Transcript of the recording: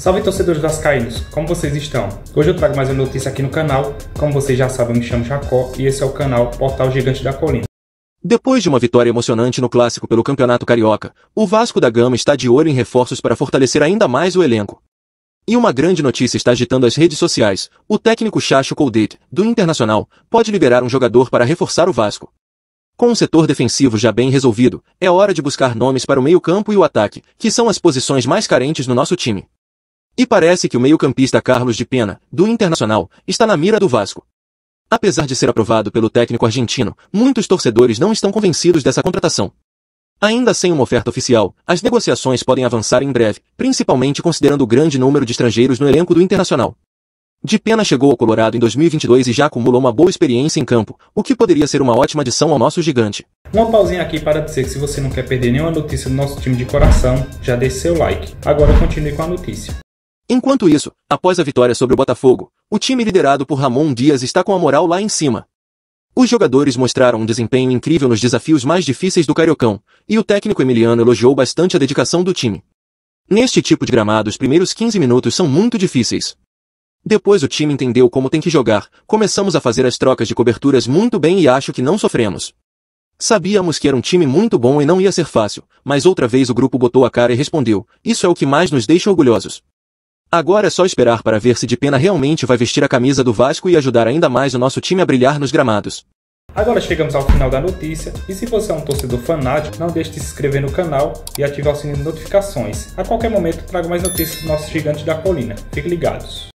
Salve torcedores vascaínos, como vocês estão? Hoje eu trago mais uma notícia aqui no canal. Como vocês já sabem, eu me chamo Jacó e esse é o canal Portal Gigante da Colina. Depois de uma vitória emocionante no clássico pelo Campeonato Carioca, o Vasco da Gama está de olho em reforços para fortalecer ainda mais o elenco. E uma grande notícia está agitando as redes sociais. O técnico Chacho Coldet, do Internacional, pode liberar um jogador para reforçar o Vasco. Com o um setor defensivo já bem resolvido, é hora de buscar nomes para o meio-campo e o ataque, que são as posições mais carentes no nosso time. E parece que o meio-campista Carlos de Pena, do Internacional, está na mira do Vasco. Apesar de ser aprovado pelo técnico argentino, muitos torcedores não estão convencidos dessa contratação. Ainda sem uma oferta oficial, as negociações podem avançar em breve, principalmente considerando o grande número de estrangeiros no elenco do Internacional. De Pena chegou ao Colorado em 2022 e já acumulou uma boa experiência em campo, o que poderia ser uma ótima adição ao nosso gigante. Uma pausinha aqui para dizer que se você não quer perder nenhuma notícia do nosso time de coração, já deixe seu like. Agora continue com a notícia. Enquanto isso, após a vitória sobre o Botafogo, o time liderado por Ramon Dias está com a moral lá em cima. Os jogadores mostraram um desempenho incrível nos desafios mais difíceis do Cariocão, e o técnico Emiliano elogiou bastante a dedicação do time. Neste tipo de gramado os primeiros 15 minutos são muito difíceis. Depois o time entendeu como tem que jogar, começamos a fazer as trocas de coberturas muito bem e acho que não sofremos. Sabíamos que era um time muito bom e não ia ser fácil, mas outra vez o grupo botou a cara e respondeu, isso é o que mais nos deixa orgulhosos. Agora é só esperar para ver se de pena realmente vai vestir a camisa do Vasco e ajudar ainda mais o nosso time a brilhar nos gramados. Agora chegamos ao final da notícia e se você é um torcedor fanático, não deixe de se inscrever no canal e ativar o sininho de notificações. A qualquer momento trago mais notícias do nosso gigante da colina. Fique ligados.